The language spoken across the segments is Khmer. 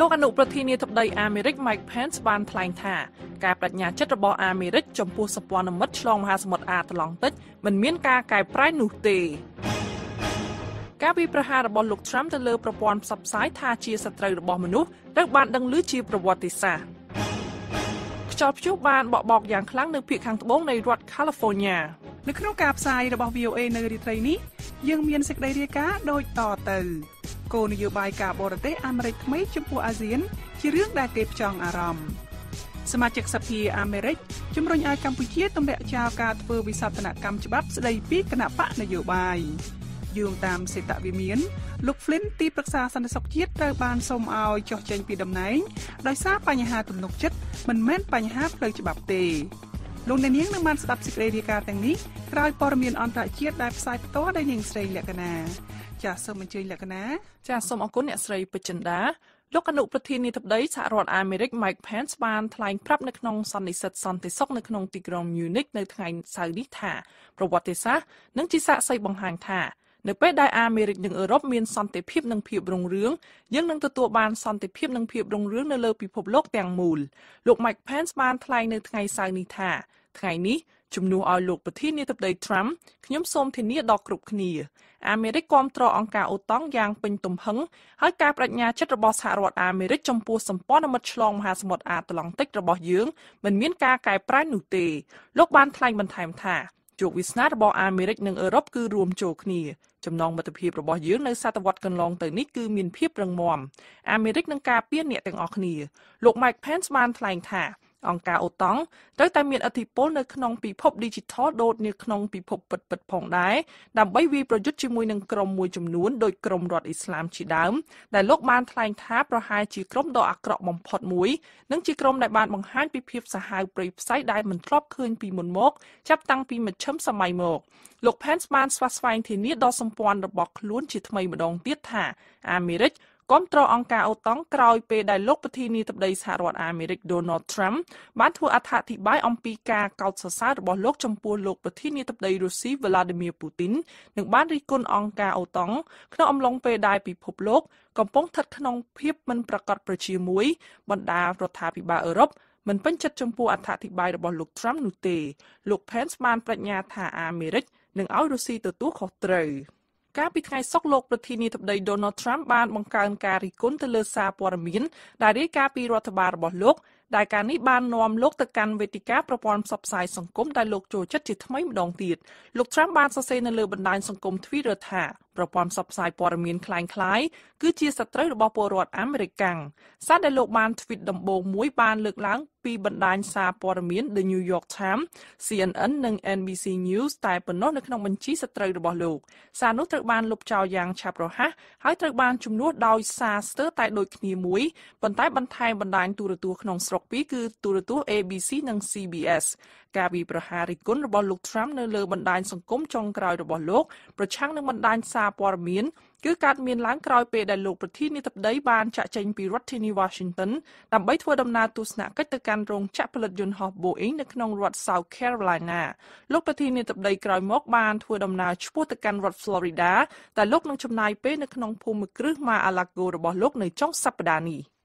លោកអនុប្រធានាធិបតីអាមេរិក Mike Pence បានថ្លែងថាការបញ្ញាចិត្តរបស់អាមេរិកចំពោះសម្ព័ន្ធមិត្តឆ្លងមហាសមុទ្រអាត្លង់តិចមិនមាន ការកែប្រែនោះទេការវិប្រហាររបស់លោក Trump ទៅលើប្រព័ន្ធផ្សព្វផ្សាយថាជាសត្រូវរបស់មនុស្សត្រូវបានដឹងឮជាប្រវត្តិសាស្ត្រខ្យល់ព្យុះបានបក់បោកយ៉ាងខ្លាំងនៅភាគខាងត្បូងនៃរដ្ឋ California នៅក្នុងការផ្សាយរបស់ VOA នៅរាត្រីនេះយើងមានសេចក្តីរាយការណ៍ដូចតទៅគោលនយោបាយការបរទេសអាមេរិកថ្មីចំពោះអាស៊ាន ជារឿងដែលគេផ្ចង់អារម្មណ៍សមាជិកសភាអាមេរិកជំរុញឲ្យកម្ពុជាទម្លាក់ចោលការធ្វើវិសោធនកម្មច្បាប់ស្តីពីគណៈបកនយោបាយយោងតាមសេតវិមានលោក Flynn ទីប្រឹក្សាសន្តិសុខជាតិត្រូវបានសូមឲ្យចុះចេញ ពីតំណែងដោយសារបញ្ហាទំនុកចិត្តមិនមែនបញ្ហាផ្លូវច្បាប់ទេលោកអ្នកនាងនឹងបានស្ដាប់សេចក្តីរាយការណ៍ទាំងនេះក្រោយព័ត៌មានអន្តរជាតិដែលផ្សាយផ្ទាល់ដោយនាងស្រីលក្ខណាចាសសូមអញ្ជើញលក្ខណាចាសសូមអរគុណអ្នកស្រីពេជ្ជន្ទាលោកអនុប្រធានាធិបតីសហរដ្ឋអាមេរិក Mike Pence បានថ្លែងប្រាប់នៅក្នុងសន្និសីទសន្តិសុខនៅក្នុងទីក្រុង Munich នៅថ្ងៃសៅរ៍នេះថាប្រវត្តិសាស្ត្រនិងជាសាក្សីបង្ហាញថានៅពេលដែលអាមេរិកនិងអឺរ៉ុបមានសន្តិភាពនិងភាពរុងរឿងយើងនឹងទទួលបានសន្តិភាពនិងភាពរុងរឿងនៅលើពិភពលោកទាំងមូលលោក Mike Pence បានថ្លែងនៅថ្ងៃសៅរ៍នេះថាថ្ងៃនេះជំនួសឲ្យលោកប្រធានាធិបតី Trump ខ្ញុំសូមធានាដល់គ្រប់គ្នាអាមេរិកគ្រប់គ្រងអង្គការអូតង់យ៉ាងពេញទំហឹងហើយការបញ្ញាចិត្តរបស់សហរដ្ឋអាមេរិកចំពោះសម្ព័ន្ធមិត្តឆ្លងមហាសមុទ្រអាត្លង់តិករបស់យើងមិនមានការកែប្រែនោះទេលោកបានថ្លែងបន្ថែមថាជោគវាសនារបស់អាមេរិកនិងអឺរ៉ុបគឺរួមចូលគ្នាចំណងមិត្តភាពរបស់យើងនៅសតវត្សកន្លងទៅនេះគឺមានភាពរឹងមាំអាមេរិកនឹងការពារអ្នកទាំងអស់គ្នាលោក Mike Pence បានថ្លែងថាអង្គការអូតង់ត្រូវតែមានអធិបុលនៅក្នុងពិភព Digital ដូចនៅក្នុងពិភពពិតពិតផងដែរដើម្បីវាយប្រយុទ្ធជាមួយនឹងក្រុមមួយចំនួនដោយក្រុមរដ្ឋអ៊ីស្លាមជាដើមដែលលោកបានថ្លែងថាប្រហែលជាក្រុមដ៏អាក្រក់បំផុតមួយនិងជាក្រុមដែលបានបង្ហាញពីភាពសាហាវព្រៃផ្សៃដែលមិនធ្លាប់ឃើញពីមុនមកចាប់តាំងពីមជ្ឈិមសម័យមកលោក Pence បានស្វាស្វែងធានាដល់សម្ព័ន្ធរបស់ខ្លួនជាថ្មីម្ដងទៀតថាអាមេរិកគាំទ្រអង្គការអូតង់ក្រោយពេលដែលលោកប្រធានាធិបតីសហរដ្ឋអាមេរិក Donald Trump បានធ្វើអត្ថាធិប្បាយអំពីការកោតសរសើររបស់លោកចំពោះលោកប្រធានាធិបតីរុស្ស៊ី Vladimir Putin និងបានរិះគន់អង្គការអូតង់ក្នុងអំឡុងពេលដែលពិភពលោកកំពុងស្ថិតក្នុងភាពមិនប្រកបប្រជាមួយបណ្ដារដ្ឋាភិបាលអឺរ៉ុបមិនពេញចិត្តចំពោះអត្ថាធិប្បាយរបស់លោក Trump នោះទេលោក Pence បានបញ្ញាថាអាមេរិកនឹងឲ្យរុស្ស៊ីទទួលខុសត្រូវ។កាលពីថ្ងៃសុក្រលោកប្រធានាធិបតី Donald Trump បានបង្កើនការរិះគន់ទៅលើសារព័ត៌មាន ដែលរាយការណ៍ពីរដ្ឋបាលរបស់លោក ដែលការនេះបាននាំលោកទៅកាន់វេទិកាប្រព័ន្ធផ្សព្វផ្សាយសង្គមដែលលោកចូលចិត្តជាថ្មីម្ដងទៀតលោក Trump បានសរសេរនៅលើបណ្ដាញសង្គម Twitter ថាប្រព័ន្ធផ្សព្វផ្សាយព័ត៌មានคล้ายៗគឺជា សត្រូវរបស់ពលរដ្ឋអាមេរិកាំងសារដែលលោកបានទ្វីតដំបូងមួយបាន លើកឡើងពីបណ្ដាញសារព័ត៌មាន The New York Times, CNN និង NBC News តែប៉ុណ្ណោះនៅក្នុងបញ្ជីសត្រូវរបស់លោកសារនោះត្រូវបានលុបចោលយ៉ាងឆាប់រហ័សហើយត្រូវបានជំនួសដោយសារស្ទើរតែដូចគ្នាមួយប៉ុន្តែបន្ថែមបណ្ដាញទូរទស្សន៍ក្នុងស្រុកពីរគឺទូរទស្សន៍ ABC និង CBS ការវាយប្រហាររិះគន់របស់លោក Trump នៅលើបណ្ដាញសង្គមចុងក្រោយរបស់លោកប្រឆាំងនឹងបណ្ដាញសារព័ត៌មានគឺកើតមានឡើងក្រោយពេលដែលលោកប្រធានាធិបតីបានចាក់ចេញពីរដ្ឋធានី Washington ដើម្បីធ្វើដំណើរទស្សនកិច្ចទៅកាន់រោងចក្រផលិតយន្តហោះ Boeing នៅក្នុងរដ្ឋ South Carolina លោកប្រធានាធិបតីក្រោយមកបានធ្វើដំណើរឆ្ពោះទៅកាន់រដ្ឋ Florida តែលោកនឹងចំណាយពេលនៅក្នុងភូមិគ្រឹះ Mar-a-Lago របស់លោកនៅចុងសប្តាហ៍នេះ។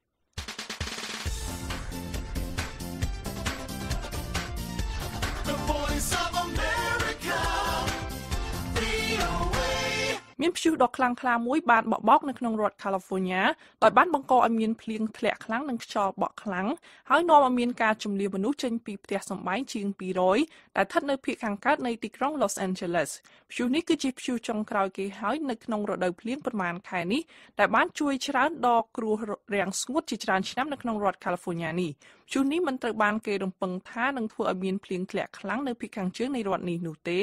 មានព្យុះដ៏ខ្លាំងក្លាមួយបានបក់បោកនៅក្នុងរដ្ឋ California ដោយបានបង្កឲ្យមានភ្លៀងធ្លាក់ខ្លាំងនិងខ្យល់បក់ខ្លាំងហើយនាំឲ្យមានការជម្លៀសមនុស្សចេញពីផ្ទះសម្បែងជាង200ដែលស្ថិតនៅភាគខាងកើតនៃទីក្រុង Los Angeles ព្យុះនេះគឺជាព្យុះចុងក្រោយគេហើយនៅក្នុងរដូវភ្លៀងប្រមាណខែនេះដែលបានជួយច្រើនដល់គ្រោះរាំងស្ងួតជាច្រើនឆ្នាំនៅក្នុងរដ្ឋ California នេះជូននេះមិនត្រូវបានគេរំពឹងថានឹងធ្វើឲ្យមានភ្លៀងធ្លាក់ខ្លាំងនៅភាគខាងជើងនៃរដ្ឋនេះនោះទេ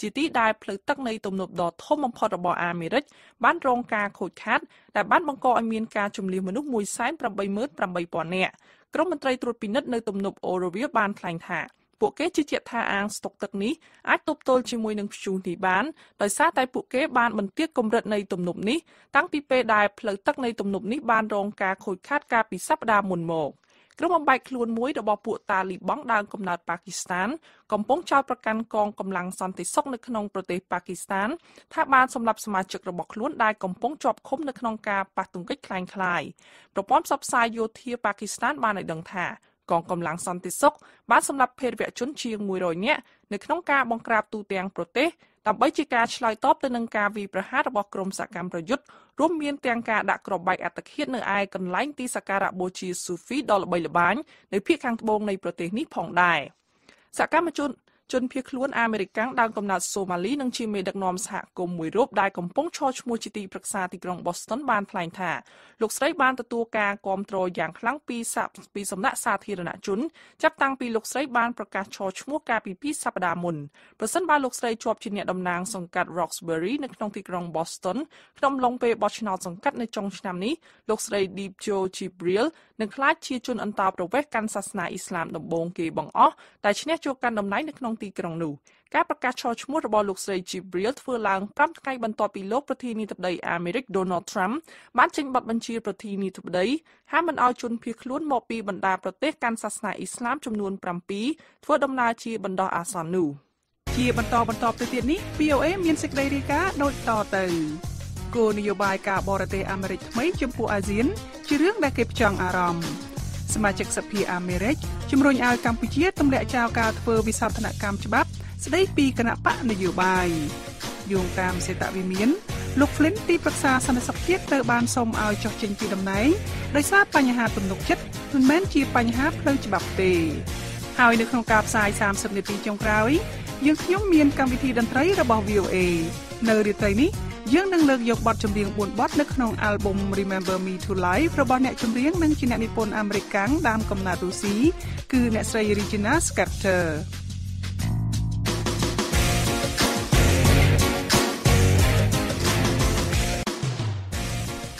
ជាទីដែលផ្លូវទឹកនៃទំនប់ដ៏ធំបំផុតរបស់អាមេរិកបានរងការខូចខាតដែលបានបង្កឲ្យមានការជម្លៀសមនុស្ស1.88,800នាក់ក្រុមមន្ត្រីត្រួតពិនិត្យនៅទំនប់ Oroville បានថ្លែងថាួកគេជឿជាក់ថាអាងស្តុកទឹកនេះអាចទប់ទល់ជាមួយនឹងព្យុះនេះបានដោយសារតែពួកគេបានបន្ទាបកម្រិតនៃទំនប់នេះតាំងពីពេលដែលផ្លូវទឹកនៃទំនប់នេះបានរងការខូចខាតកាលពីសប្តាហ៍មុនមក។ក្រុមបំបែកខ្លួនមួយរបស់ពួកតាលីបង់ដើមកំណើតប៉ាគីស្ថាន កំពុងចោទប្រកាន់កងកម្លាំងសន្តិសុខនៅក្នុងប្រទេសប៉ាគីស្ថានថាបានសម្លាប់សមាជិករបស់ខ្លួនដែលកំពុងជាប់ឃុំនៅក្នុងការប៉ះទង្គិចคล้ายៗប្រព័ន្ធផ្សព្វផ្សាយយោធាប៉ាគីស្ថានបានឲ្យដឹងថាកងកម្លាំងសន្តិសុខបានសម្លាប់ភេរវជនជាង100នាក់នៅក្នុងការបង្ក្រាបទូទាំងប្រទេសដើម្បីជាការឆ្លើយតបទៅនឹងការវាយប្រហាររបស់ក្រុមសកម្មប្រយុទ្ធរួមមានទាំងការដាក់គ្រាប់បែកអត្តឃាតនៅឯកន្លែងទីសក្ការៈបូជាស៊ូហ្វីដ៏ល្បីល្បាញនៅភូមិខាងត្បូងនៃប្រទេសនេះផងដែរសកម្មជនជនភៀសខ្លួនអាមេរិកដើមកំណត់សូម៉ាលីនិងជាមេដឹកនាំសហគមន៍មួយរូបដែលកំពុងឈរឈ្មោះជាទីប្រឹក្សាទីក្រុង Boston បានថ្លែងថាលោកស្រីបានទទួលការគ្រប់គ្រងយ៉ាងខ្លាំងពីសាពីសំណាក់សាធារណជនចាប់តាំងពីលោកស្រីបានប្រកាសឈរឈ្មោះកាលពី2សប្តាហ៍មុនប្រសិនបើលោកស្រីជាប់ជាអ្នកតំណាងសង្កាត់ Roxbury នៅក្នុងទីក្រុង Boston ក្នុងឡុងពេលបោះឆ្នោតសង្កាត់នៅចុងឆ្នាំនេះលោកស្រី Deepjo Jibril នឹងក្លាយជាជនអន្តោប្រវេសន៍កាន់សាសនាអ៊ីស្លាមដំបូងគេបង្អស់ដែលឈ្នះចូលកាន់តំណែងនៅក្នុងទីក្រុងនោះការប្រកាសឈរឈ្មោះរបស់លោកស្រី Jibril ធ្វើឡើង5ថ្ងៃបន្ទាប់ពីលោកប្រធានាធិបតីអាមេរិក Donald Trump បានចេញបទបញ្ជាប្រធានាធិបតីហាមមិនឲ្យជនភៀសខ្លួនមកពីបណ្ដាប្រទេសកាន់សាសនាអ៊ីស្លាមចំនួន7ធ្វើដំណើរជាបណ្ដោះអាសន្ននោះជាបន្តបន្តទៅទៀតនេះ VOA មានសេចក្តីរាយការណ៍ដូចតទៅគោលនយោបាយការបរទេសអាមេរិកថ្មីចំពោះអាស៊ានជារឿងដែលគេផ្ចង់អារម្មណ៍សមាជិកសភាអាមេរិកជំរុញឲ្យកម្ពុជាទម្លាក់ចោលការធ្វើវិសោធនកម្មច្បាប់ ស្ដីពីគណៈបកនយោបាយយោងតាមសេតវិមានលោក Flynn ទីប្រឹក្សាសន្តិសុខជាតិត្រូវបានសុំឲ្យចុះចេញពីតំណែងដោយសារបញ្ហាទំនុកចិត្តមិនមែនជាបញ្ហាផ្លូវច្បាប់ទេ ហើយនៅក្នុងការផ្សាយ30នាទីចុងក្រោយ យើងខ្ញុំមានកម្មវិធីតន្ត្រីរបស់ VOA នៅរាត្រីនេះយើងនឹងលើកយកបទចម្រៀង4បទនៅក្នុងអាល់ប៊ុម Remember Me to Life របស់អ្នកចម្រៀងនិងជាអ្នកនិពន្ធអាមេរិកកាំងដើមកំណើតរុស្ស៊ីគឺអ្នកស្រី Regina Spektor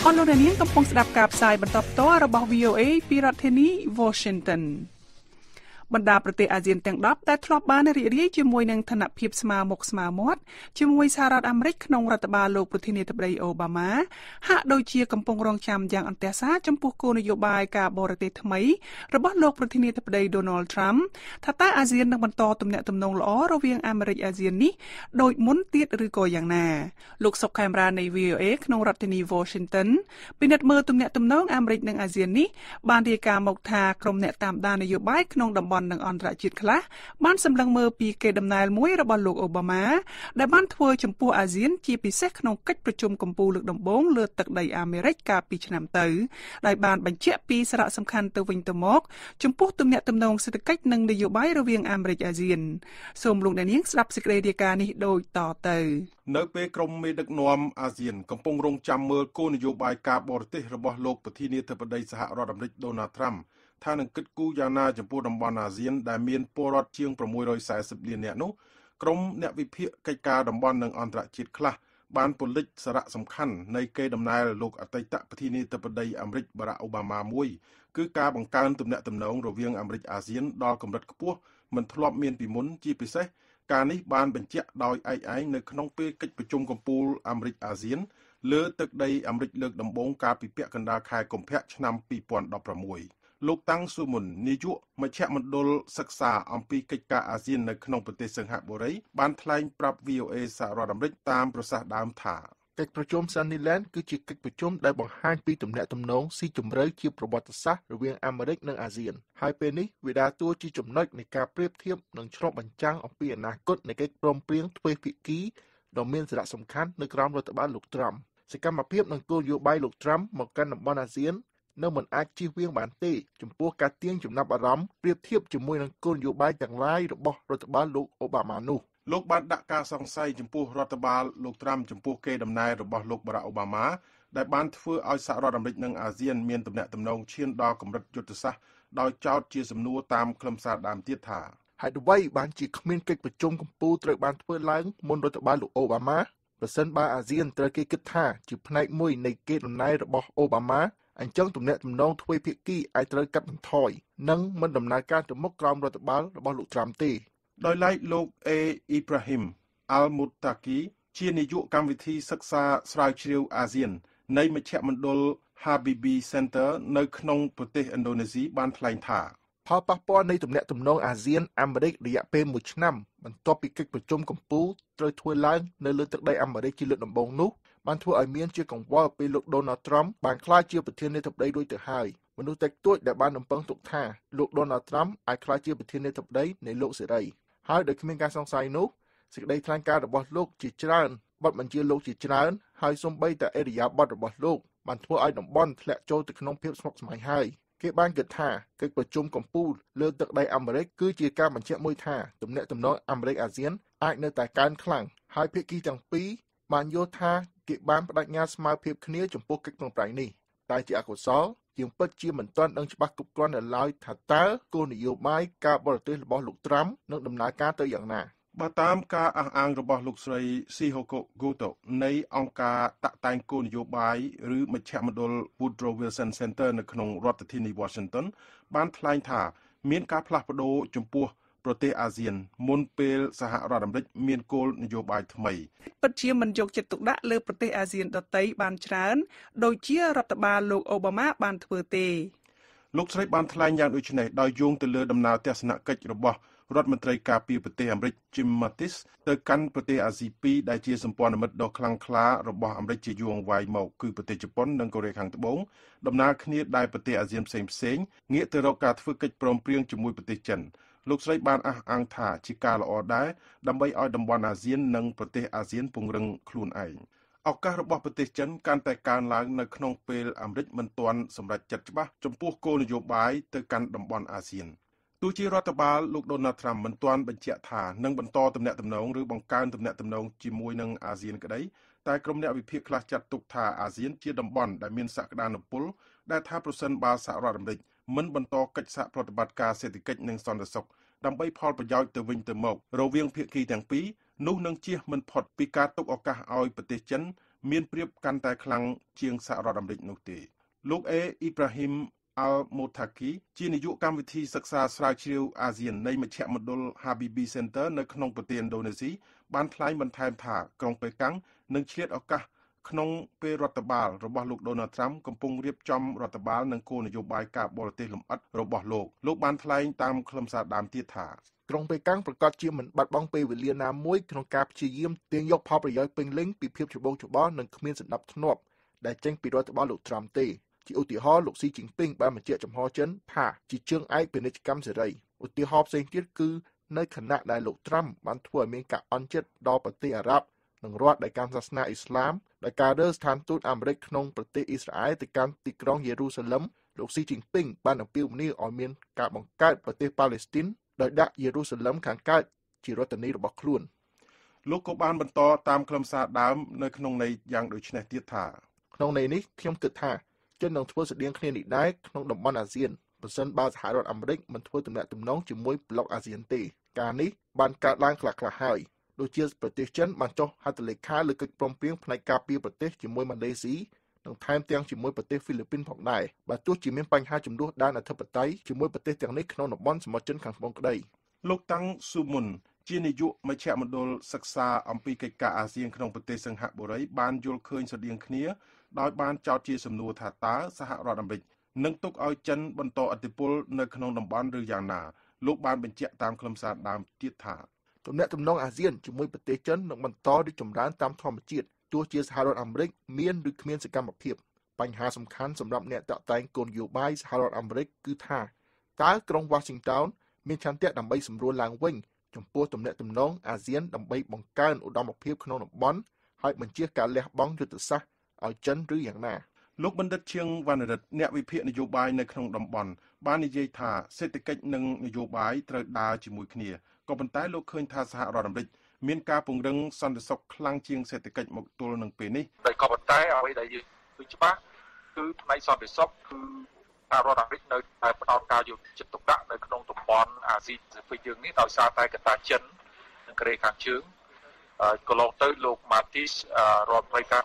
អនុរនាងកំពុងស្ដាប់ការផ្សាយបន្តផ្ទាល់របស់ VOA ពីរដ្ឋធានី Washington បណ្ដាប្រទេសអាស៊ានទាំង10ដែលធ្លាប់បានរីករាយជាមួយនឹងឋានភាពស្មើមុខស្មើមាត់ជាមួយសហរដ្ឋអាមេរិកក្នុងរដ្ឋបាលលោកប្រធានាធិបតីអូបាម៉ាហាក់ដូចជាកំពុងរងចាំយ៉ាងអន្ទះសាចំពោះគោលនយោបាយការបរទេសថ្មីរបស់លោកប្រធានាធិបតី Donald Trump ថាតើអាស៊ាននឹងបន្តទំនាក់ទំនងល្អរវាងអាមេរិកអាស៊ាននេះដោយមុនទៀតឬក៏យ៉ាងណាលោកសុកខេមរានៃ VOA ក្នុងរដ្ឋធានី Washington ពិនិត្យមើលទំនាក់ទំនងអាមេរិកនិងអាស៊ាននេះបានរាយការណ៍មកថាក្រុមអ្នកតាមដាននយោបាយក្នុងតំបន់ន្ធនិងអន្តរជាតិខ្លះបានសម្លឹងមើលពីគេដំណែលមួយរបស់លោកអូបាម៉ាដែលបានធ្វើចំពោះអាស៊ានជាពិសេសក្នុងកិច្ចប្រជុំកំពូលលើកដំបូងលើទឹកដីអាមេរិកកាលពីឆ្នាំទៅដែលបានបញ្ជាក់ពីសារៈសំខាន់ទៅវិញទៅមកចំពោះទំនាក់ទំនងសេដ្ឋកិច្ចនិងនយោបាយរវាងអាមេរិកអាស៊ានសូមលោកអ្នកនាងស្ដាប់សេចក្តីរាយការណ៍នេះដូចតទៅនៅពេលក្រុមមេដឹកនាំអាស៊ានកំពុងរងចាំមើលគោលនយោបាយការបរទេសរបស់លោកប្រធានាធិបតីសហរដ្ឋអាមេរិកដូណាល់ត្រាំថានឹងគិតគូរយ៉ាងណាចំពោះតំបន់អាស៊ានដែលមានពលរដ្ឋជាង640លាននាក់នោះក្រុមអ្នកវិភាគកិច្ចការតំបន់និងអន្តរជាតិខ្លះបានពន្លិចសារៈសំខាន់នៃកេរដំណែលលោកអតីតប្រធានាធិបតីអាមេរិកបារាក់អូបាម៉ាមួយគឺការបង្កើនទំនាក់ទំនងរវាងអាមេរិកអាស៊ានដល់កម្រិតខ្ពស់មិនធ្លាប់មានពីមុនជាពិសេសការនេះ បានបញ្ជាក់ដោយឯកឯងនៅក្នុងពេលកិច្ចប្រជុំកំពូលអាមេរិកអាស៊ានលើទឹកដីអាមេរិកលើកដំបូងកាលពីពាក់កណ្ដាលខែកុម្ភៈឆ្នាំ2016លោកតាំងស៊ូមុននាយកមជ្ឈមណ្ឌលសិក្សាអំពីកិច្ចការអាស៊ាននៅក្នុងប្រទេសសិង្ហបុរី បានថ្លែងប្រាប់ VOA សហរដ្ឋអាមេរិកតាមប្រសាសន៍ដើមថាកិច្ចប្រជុំ Sunnyland គឺជាកិច្ចប្រជុំដែលបង្ហាញពីទំនាក់ទំនងស៊ីជម្រៅជាប្រវត្តិសាស្ត្ររវាងអាមេរិកនិងអាស៊ានហើយពេលនេះវាដើរតួជាចំណុចនៃការប្រៀបធៀបនិងឆ្លុះបញ្ចាំងអំពីអនាគតនៃកិច្ចព្រមព្រៀងទ្វេភាគីដ៏មានសារៈសំខាន់នៅក្រោមរដ្ឋបាលលោកត្រាំសកម្មភាពនិងគោលនយោបាយលោកត្រាំមកកាន់តំបន់អាស៊ាននៅមិនអាចជៀសវាងបានទេចំពោះការទាញចំណាប់អារម្មណ៍ប្រៀបធៀបជាមួយនឹងគោលនយោបាយទាំងឡាយរបស់រដ្ឋបាលលោកអូបាម៉ានោះលោកបានដាក់ការសង្ស័យចំពោះរដ្ឋបាលលោកត្រាំចំពោះគេដំណើររបស់លោកបារ៉ាអូបាម៉ាដែលបានធ្វើឲ្យសហរដ្ឋអាមេរិកនិងអាស៊ានមានទំនាក់ទំនងឈានដល់កម្រិតយុទ្ធសាស្ត្រដោយចោទជាសំណួរតាមខ្លឹមសារដើមទៀតថាហេតុអ្វីបានជាគ្មានកិច្ចប្រជុំកម្ពុជាត្រូវបានធ្វើឡើងមុនរដ្ឋបាលលោកអូបាម៉ាប្រសិនបើអាស៊ានត្រូវគេគិតថាជាផ្នែកមួយនៃគេដំណើររបស់អូបាម៉ាអញ្ចឹងទំនាក់ទំនងទ្វេភាគីអាចត្រូវកាត់បន្ថយនិងមិនដំណើរការទៅមុខក្រោមរដ្ឋបាលរបស់លោកត្រាំទេដោយឡែកលោកអេអ៊ីប្រាហ៊ីមអាល់មូតាគីជានាយកកម្មវិធីសិក្សាស្រាវជ្រាវអាស៊ាននៃមជ្ឈមណ្ឌល Habibi Center នៅ ក្នុងប្រទេសឥណ្ឌូនេស៊ីបានថ្លែងថាផលប៉ះពាល់នៃទំនាក់ទំនងអាស៊ានអាមេរិករយៈពេល1ឆ្នាំបន្ទាប់ពីកិច្ចប្រជុំកំពូលត្រូវធ្វើឡើងនៅលើទឹកដីអាមេរិកជាលើកដំបូងនោះបានធ្វើឲ្យមានជាកង្វល់ពីលោកដូណាល់ត្រាំបានក្លាយជាប្រធាននាយកដ្ឋីរួចទៅហើយមនុស្សតិចតួចដែលបានរំពឹងទុកថាលោកដូណាល់ត្រាំអាចក្លាយជាប្រធាននាយកដ្ឋីនៃលោកសេរីហើយដោយគ្មានការសង្ស័យនោះសេចក្តីថ្លែងការណ៍របស់លោកជាច្រើនបទបញ្ជាលោកជាច្រើនហើយសូម្បីតែអេរិយាបទរបស់លោកបានធ្វើឲ្យតំបន់ធ្លាក់ចូលទៅក្នុងភាពស្មុគស្មាញហើយគេបានគិតថាកិច្ចប្រជុំកំពូលលើទឹកដីអាមេរិកគឺជាការបញ្ជាក់មួយថាទំនាក់ទំនងអាមេរិកអាស៊ានអាចនៅតែកើនខ្លាំងហើយភាគីទាំងពីរបានយល់ថាគេបានបដិញ្ញាស្មើភាពគ្នាចំពោះកិច្ចប្រឹងប្រែងនេះតែជាអកុសលជាងពិតជាមិនទាន់ដឹងច្បាស់គ្រប់គ្រាន់នៅឡើយថាតើគោលនយោបាយការបរទេសរបស់លោកត្រាំនឹងដំណើរការទៅយ៉ាងណាបើតាមការអះអាងរបស់លោកស្រីស៊ីហូកូហ្គូតូនៃ អង្គការ តាក់តែងគោលនយោបាយ ឬមជ្ឈមណ្ឌល Woodrow Wilson Center នៅក្នុងរដ្ឋធានី Washington បានថ្លែងថា មានការផ្លាស់ប្ដូរចំពោះប្រទេសអាស៊ានមុនពេលសហរដ្ឋអាមេរិកមានគោលនយោបាយថ្មីពិតជាមិនយកចិត្តទុកដាក់លើប្រទេសអាស៊ានដទៃបានច្រើនដោយជារដ្ឋបាលលោកអូបាម៉ាបានធ្វើទេលោកស្រីបានថ្លែងយ៉ាងដូចនេះដោយយោងទៅលើដំណើរទស្សនកិច្ចរបស់រដ្ឋមន្ត្រីការពារប្រទេសអាមេរិក Jim Mattis ទៅកាន់ប្រទេសអាស៊ីពីរដែលជាសម្ព័ន្ធមិត្តដ៏ខ្លាំងក្លារបស់អាមេរិកជាយូរអង្វែងមកគឺប្រទេសជប៉ុននិងកូរ៉េខាងត្បូងដំណើរគ្នាដែលប្រទេសអាស៊ានផ្សេងៗងាកទៅរកការធ្វើកិច្ចព្រមព្រៀងជាមួយប្រទេសចិនលោកស្រីបានអះអាងថាជាការល្អដែរដើម្បីឲ្យតំបន់អាស៊ាននិងប្រទេសអាស៊ានពង្រឹងខ្លួនឯងឱកាសរបស់ប្រទេសចិនកាន់តែកើនឡើងនៅក្នុងពេលអាមេរិកមិនទាន់សម្រេចចិត្តច្បាស់ចំពោះគោលនយោបាយទៅកាន់តំបន់អាស៊ានទោះជារដ្ឋបាលលោកដូណាល់ត្រាំមិនទាន់បញ្ជាក់ថានឹងបន្តទំនាក់ទំនងឬបង្កើនទំនាក់ទំនងជាមួយនឹងអាស៊ានក្តីតែក្រុមអ្នកវិភាគខ្លះចាត់ទុកថាអាស៊ានជាតំបន់ដែលមាន សក្តានុពលដែលថាប្រសិនបើសហរដ្ឋអាមេរិកមិនបន្តកិច្ចសហប្រតិបត្តិការសេដ្ឋកិច្ចនិងសន្តិសុខដើម្បីផលប្រយោជន៍ទៅវិញទៅមក រវាង ភាគីទាំងពីរនោះនឹងជៀសមិនផុតពីការទុកឱកាសឲ្យប្រទេសចិនមានប្រៀបកាន់តែខ្លាំងជាងសហរដ្ឋអាមេរិកនោះទេលោកអេអ៊ីប្រាហ៊ីមអាល់ម៉ូថាគីជានាយកកម្មវិធីសិក្សាស្រាវជ្រាវអាស៊ាននៃមជ្ឈមណ្ឌល Habibi Center នៅក្នុងប្រទេសឥណ្ឌូនេស៊ីបានថ្លែងបន្ថែមថាក្រុងប៉េកាំងនឹងឆ្លៀតឱកាសក្នុងពេលរដ្ឋបាលរបស់លោកដូណាល់ត្រាំកំពុងរៀបចំរដ្ឋបាលនិងគោលនយោបាយការបរទេសលំអិតរបស់លោកលោកបានថ្លែងតាមខ្លឹមសារដើមទៀតថាក្រុងប៉េកាំងប្រកាសជាមិនបាត់បង់ពេលវេលាណាមួយក្នុងការព្យាយាមទាញយកផលប្រយោជន៍ពេញលេញពីភាពច្របូកច្របល់និងគ្មានសណ្ដាប់ធ្នាប់ដែលចេញពីរដ្ឋបាលលោកត្រាំទេជាឧទាហរណ៍លោកស៊ីជីងពីងបានបញ្ជាក់ចំហចិនផាជាជើងឯកពាណិជ្ជកម្មសេរីឧទាហរណ៍ផ្សេងទៀតគឺនៅខណៈដែលលោកត្រាំបានធ្វើឲ្យមានការអន់ចិត្តដល់ប្រទេសអារ៉ាប់និងរដ្ឋដែលកាន់សាសនាអ៊ីស្លាមដោយការរើស្ថានទូតអាមេរិកក្នុងប្រទេសអ៊ីស្រាអែលទៅកាន់ទីក្រុងយេរូសាឡិមលោកស៊ីជីងពីងបានអំពាវនាវឲ្យមានការបង្កើតប្រទេសប៉ាឡេស្ទីនដោយដាក់យេរូសាឡិមខាងកើតជារដ្ឋធានីរបស់ខ្លួនលោកក៏បានបន្តតាមខ្លឹមសារដើមនៅក្នុងន័យយ៉ាងដូចនេះទៀតថាក្នុងន័យនេះខ្ញុំគិតថាជននឹងធ្វើស្តៀងគ្នានេះដែរក្នុងតំបន់អាស៊ានបើសិនបើសហរដ្ឋអាមេរិកមិនធ្វើទំនាក់ទំនងជាមួយប្លុកអាស៊ានទេការនេះបានកើតឡើងខ្លះៗហើយដូចជាប្រទេសចិនបានចុះហត្ថលេខាលើកិច្ចព្រមព្រៀងផ្នែកការពារប្រទេសជាមួយម៉ាឡេស៊ីនិងថែមទាំងជាមួយប្រទេសហ្វីលីពីនផងដែរបើទោះជាមានបញ្ហាចំនួនដែនអធិបតេយ្យជាមួយប្រទេសទាំងនេះក្នុងតំបន់សមុទ្រចិនខាងត្បូងក្តីលោកតាំងស៊ូមុនជានាយកមជ្ឈមណ្ឌលសិក្សា អំពីកិច្ចការអាស៊ានក្នុងប្រទេសសិង្ហបុរីបានយល់ឃើញ ស្រដៀងគ្នាដោយបានចោទជាសំណួរថាតើសហរដ្ឋអាមេរិកនឹងទុកឲ្យចិនបន្តឥទ្ធិពល នៅក្នុងតំបន់ឬយ៉ាងណាលោកបានបញ្ជាក់តាមខ្លឹមសារដើមទៀតថាទំនាក់ទំនងអាស៊ានជាមួយប្រទេសចិននឹងបន្តរីកចម្រើនតាមធម្មជាតិទោះជាសហរដ្ឋអាមេរិកមានឬគ្មានសកម្មភាពបញ្ហាសំខាន់សម្រាប់អ្នកតាក់តែងគោលនយោបាយសហរដ្ឋអាមេរិកគឺថាតើក្រុង Washington មានឆន្ទៈដើម្បីសម្រួលឡើងវិញចំពោះទំនាក់ទំនងអាស៊ានដើម្បីបង្កើនឧត្តមភាពក្នុងតំបន់ហើយបញ្ជាការលះបង់យុទ្ធសាស្ត្រឲ្យចិនឬយ៉ាងណា។លោកបណ្ឌិតឈៀងវណ្ណរិទ្ធអ្នកវិភាគនយោបាយនៅក្នុងតំបន់បាននិយាយថាសេដ្ឋកិច្ចនិងនយោបាយត្រូវដើរជាមួយគ្នាក៏ប៉ុន្តែលោកឃើញថាសហរដ្ឋអាមេរិកមានការពង្រឹងសន្តិសុខខ្លាំងជាង សេដ្ឋកិច្ចមកទល់នឹងពេលនេះតែក៏ប៉ុន្តែអ្វីដែលយើងឃើញច្បាស់គឺផ្នែកសន្តិសុខគឺសហរដ្ឋអាមេរិកនៅតែផ្ដោតការយកចិត្តទុកដាក់នៅក្នុងតំបន់អាស៊ីប៉ាស៊ីហ្វិកយើងនេះដោយសារតែកត្តាចិននិងកូរ៉េខាងជើងកន្លងទៅលោក Mattis រដ្ឋប្រតិការ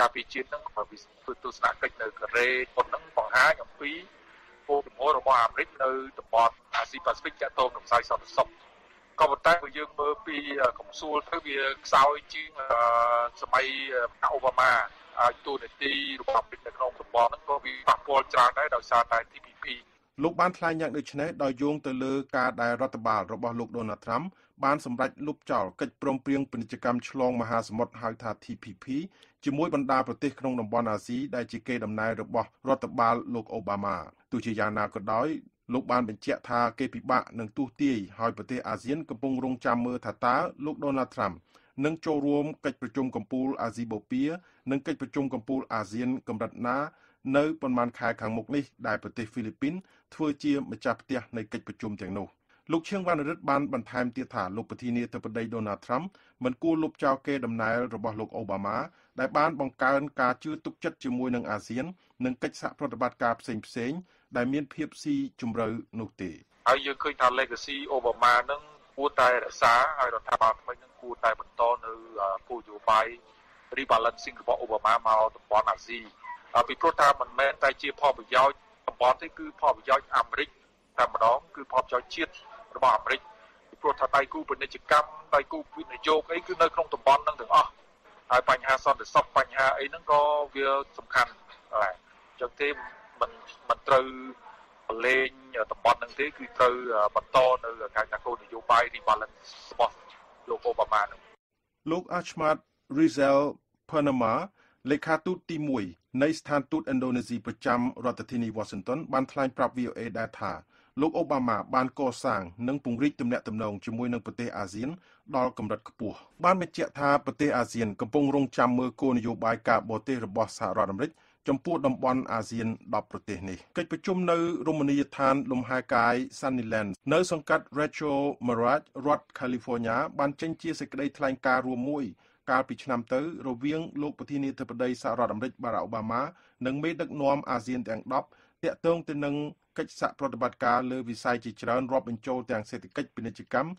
ការពារជាតិនឹងក៏ធ្វើទស្សនកិច្ចនៅកូរ៉េប៉ុណ្ណឹងបង្ហាញអំពីគោលជំហររបស់អាមេរិកនៅតំបន់អាស៊ីប៉ាស៊ីហ្វិកទាក់ទងនឹងខ្សែសន្តិសុខក៏ប៉ុន្តែបើយើងមើលពីកំសួលទៅវាខ្សោយជាងសម័យអូបាម៉ាហើយទូនាទីរបស់អាមេរិកនៅក្នុងតំបន់ហ្នឹងក៏វាប៉ះពាល់ច្រើនដែរដោយសារតែ TPP លោកបានថ្លែងយ៉ាងដូចនេះដោយយោងទៅលើការដែលរដ្ឋបាលរបស់លោក ដូណាល់ត្រាំបានសម្រេចលុបចោលកិច្ចព្រមព្រៀងពាណិជ្ជកម្មឆ្លងមហាសមុទ្រហៅថា TPP ជាមួយបណ្ដាប្រទេសក្នុងតំបន់អាស៊ីដែលជាគេដំណើររបស់រដ្ឋបាលលោកអូបាម៉ាទោះជាយ៉ាងណាក៏ដោយលោកបានបញ្ជាក់ថាគេពិបាកនឹងទស្សទាយឲ្យប្រទេសអាស៊ានកំពុងរងចាំមើលថាតើលោក ដូណាល់ត្រាំនឹងចូលរួមកិច្ចប្រជុំកំពូលអាស៊ីបូព៌ានិងកិច្ចប្រជុំកំពូលអាស៊ានកម្រិតណានៅប្រមាណខែខាងមុខនេះដែលប្រទេសហ្វីលីពីនធ្វើជាម្ចាស់ផ្ទះនៃកិច្ចប្រជុំទាំងនោះលោកឈៀងវណ្ណរិទ្ធបានបន្ថែមទៀតថាលោកប្រធានាធិបតីដូណាល់ត្រាំមិនគួរលុបចោលកេរដំណែលរបស់លោកអូបាម៉ាដែលបានបង្កើនការជឿទុកចិត្តជាមួយនឹងអាស៊ាន និងកិច្ចសហប្រតិបត្តិការផ្សេងផ្សេងដែលមានភាពស៊ីជម្រៅនោះទេហើយយើងឃើញថា legacy អូបាម៉ានឹងគួរតែរក្សាហើយរដ្ឋាភិបាលថ្មីនឹងគួរតែបន្តនៅគោលនយោបាយ rebalancing របស់អូបាម៉ាមកតំបន់អាស៊ីពីព្រោះថាមិនមែនតែជាផលប្រយោជន៍តំបន់ទេគឺផលប្រយោជន៍អាមេរិកតែម្ដងគឺផលប្រយោជន៍ជាតិរបស់អាមេរិកពីព្រោះថាដៃគូពាណិជ្ជកម្មដៃគូវិនិយោគអីគឺនៅក្នុងតំបន់ហ្នឹងទាំងអស់ហើយបញ្ហាសន្តិសុខបញ្ហាអីហ្នឹងក៏វាសំខាន់ដែរចឹងទេមិនមិនត្រូវបលែងតំបន់ហ្នឹងទេគឺត្រូវបន្តនៅការចាក់គោលនយោបាយ rebalance របស់លោកអូបាម៉ាហ្នឹងលោកអាឆ្មាត Rizal Panama លេខាទូតទី1នៃស្ថានទូតឥណ្ឌូនេស៊ីប្រចាំរដ្ឋធានី Washington បានថ្លែងប្រាប់ VOA ដែរថាលោកអូបាម៉ាបានកសាងនិងពង្រីកទំនាក់ទំនងជាមួយនឹងប្រទេសអាស៊ានដល់កម្រិតខ្ពស់បានបញ្ជាក់ថាប្រទេសអាស៊ានកំពុងរងចាំមើលគោលនយោបាយការបរទេសរបស់សហរដ្ឋអាមេរិកចំពោះតំបន់អាស៊ាន10ប្រទេសនេះ កិច្ចប្រជុំនៅរមណីយដ្ឋានលំហែកាយ Sunnyland នៅ សង្កាត់ Rancho Mirage រដ្ឋ California បានចេញជាសេចក្តីថ្លែងការណ៍រួមមួយ កាលពីឆ្នាំទៅរវាង លោកប្រធានាធិបតីសហរដ្ឋអាមេរិកបារ៉ាកអូបាម៉ានិងមេដឹកនាំអាស៊ានទាំង10តាក់ទងទៅនឹងកិច្ចសហប្រតិបត្តិការលើវិស័យជាច្រើនរាប់បញ្ចូលទាំងសេដ្ឋកិច្ចពាណិជ្ជកម្ម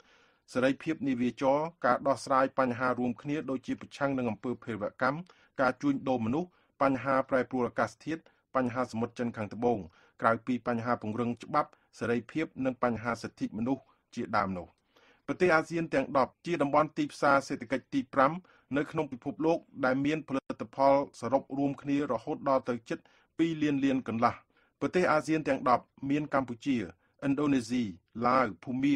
សេរីភាពនាវាចរការដោះស្រាយបញ្ហារួមគ្នាដូចជាប្រឆាំងនឹងអំពើភេរវកម្មការជួញដូរមនុស្សបញ្ហាប្រែប្រួលអាកាសធាតុបញ្ហាសមុទ្រចិនខាងត្បូងក្រៅពីបញ្ហាពង្រឹងច្បាប់សេរីភាពនិងបញ្ហាសិទ្ធិមនុស្សជាដើមនោះប្រទេសអាស៊ានទាំង10ជាតំបន់ទីផ្សារសេដ្ឋកិច្ចទី5នៅក្នុងពិភពលោកដែលមានផលិតផលសរុបរួមគ្នារហូតដល់ទៅជិត2លានលានកន្លះប្រទេសអាស៊ានទាំង10មានកម្ពុជាឥណ្ឌូនេស៊ីឡាវភូមា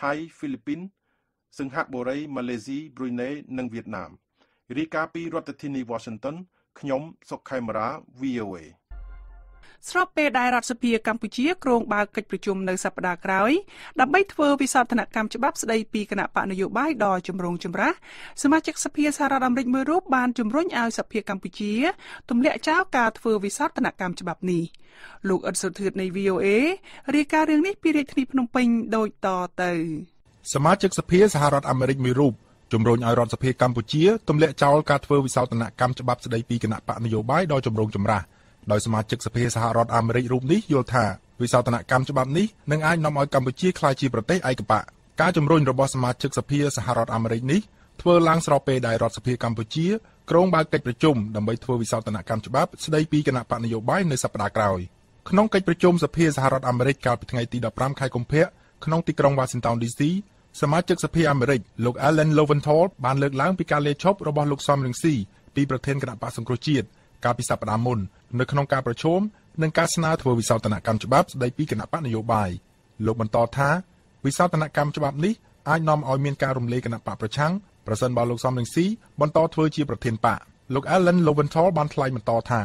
ថៃហ្វីលីពីនសិង្ហបុរីម៉ាឡេស៊ីប្រ៊ុយណេនិងវៀតណាមរាយការណ៍ពីរដ្ឋធានី Washington ខ្ញុំសុកខេមរា VOA ស្របពេលដែលរដ្ឋសភាកម្ពុជាគ្រោងបើកកិច្ចប្រជុំនៅសប្តាហ៍ក្រោយដើម្បីធ្វើវិសោធនកម្មច្បាប់ស្ដីពីគណៈបកនយោបាយដ៏ជំរងចម្រាស់សមាជិកសភាសហរដ្ឋអាមេរិកមួយរូបបានជំរុញឲ្យសភាកម្ពុជាទម្លាក់ចោលការធ្វើវិសោធនកម្មច្បាប់នេះលោកអ៊ិតសុធឿននៃ VOA រាយការណ៍រឿងនេះពីរាជធានីភ្នំពេញដូចតទៅសមាជិកសភាសហរដ្ឋអាមេរិកមួយរូបជំរុញឲ្យរដ្ឋសភាកម្ពុជាទម្លាក់ចោលការធ្វើវិសោធនកម្មច្បាប់ស្ដីពីគណៈបកនយោបាយដ៏ជំរងចម្រាស់ដោយសមាជិកសភាសហរដ្ឋអាមេរិករូបនេះយល់ថាវិសោធនកម្មច្បាប់នេះនឹងអាចនាំឲ្យកម្ពុជាក្លាយជាប្រទេសឯកបកការជំរុញរបស់សមាជិកសភាសហរដ្ឋអាមេរិកនេះធ្វើឡើងស្របពេលដែលរដ្ឋសភាកម្ពុជាក្រុងបើកកិច្ចប្រជុំដើម្បីធ្វើវិសោធនកម្មច្បាប់ស្ដីពីគណៈបកនយោបាយនៅសប្តាហ៍ក្រោយក្នុងកិច្ចប្រជុំសភាសហរដ្ឋអាមេរិកកាលពីថ្ងៃទី15ខែកុម្ភៈក្នុងទីក្រុង Washington DC សមាជិកសភាអាមេរិកលោក Allen Lowenthal បាន លើកឡើងពីការលេចឈប់របស់លោកសំរងស៊ីពីប្រធានគណៈបកសង្គ្រោះជាតិកាលពីសប្តាហ៍មុននៅក្នុងការប្រជុំនិងការស្នើធ្វើវិសោធនកម្មច្បាប់ស្ដីពីគណៈបកនយោបាយលោកបន្តថាវិសោធនកម្មច្បាប់នេះអាចនាំឲ្យមានការរំលាយគណៈបកប្រឆាំងប្រសិនបើលោកសំរងស៊ីបន្តធ្វើជាប្រធានបកលោក Allen Lowenthal បានថ្លែងបន្តថា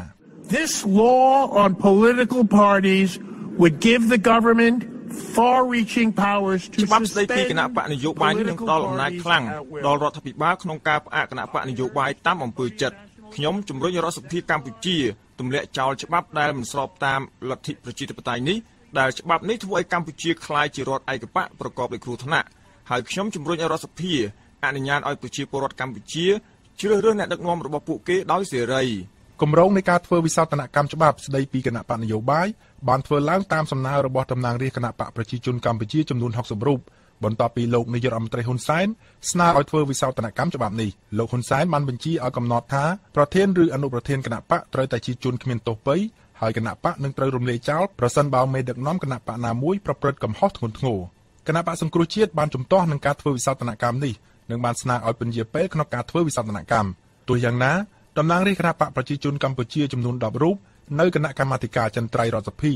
This law on political parties would give the government far-reaching powers to ច្បាប់ស្ដីពីគណៈបកនយោបាយនឹងផ្ដល់អំណាចខ្លាំងដល់រដ្ឋាភិបាលក្នុងការផ្អាកគណៈបកនយោបាយតាមអំពើចិត្តខ្ញុំជំរុញរដ្ឋសភាកម្ពុជាទម្លាក់ចោលច្បាប់ដែលមិនស្របតាមលទ្ធិប្រជាធិបតេយ្យនេះដែលច្បាប់នេះធ្វើឲ្យកម្ពុជាក្លាយជារដ្ឋឯកបៈប្រកបដោយគ្រោះថ្នាក់ហើយខ្ញុំជំរុញរដ្ឋសភាអនុញ្ញាតឲ្យប្រជាពលរដ្ឋកម្ពុជាជ្រើសរើសអ្នកដឹកនាំរបស់ពួកគេដោយសេរីគម្រោងនៃការធ្វើវិសោធនកម្មច្បាប់ស្ដីពីគណៈបកនយោបាយបានធ្វើឡើងតាមសំណើរបស់តំណាងរាស្ត្រគណៈបកប្រជាជនកម្ពុជាចំនួន60រូបបន្ទាប់ពីលោកនាយករដ្ឋមន្ត្រីហ៊ុនសែនស្នើឲ្យធ្វើវិសោធនកម្មច្បាប់នេះលោកហ៊ុនសែនបានបញ្ជាឲ្យកំណត់ថាប្រធានឬអនុប្រធានគណៈបកត្រូវតែជាជនគ្មានទោសពេយហើយគណៈបកនឹងត្រូវរំលាយចោលប្រសិនបើមេដឹកនាំគណៈបកណាមួយប្រព្រឹត្តកំហុសធ្ងន់ធ្ងរគណៈបកសង្គ្រោះជាតិបានជំទាស់នឹងការធ្វើវិសោធនកម្មនេះនិងបានស្នើឲ្យពន្យាពេលក្នុងការធ្វើវិសោធនកម្មទោះយ៉ាងណាតំណាងរាជគណៈបកប្រជាជនកម្ពុជាចំនួន10រូបនៅគណៈកម្មាធិការចន្ទ្រៃរដ្ឋសភា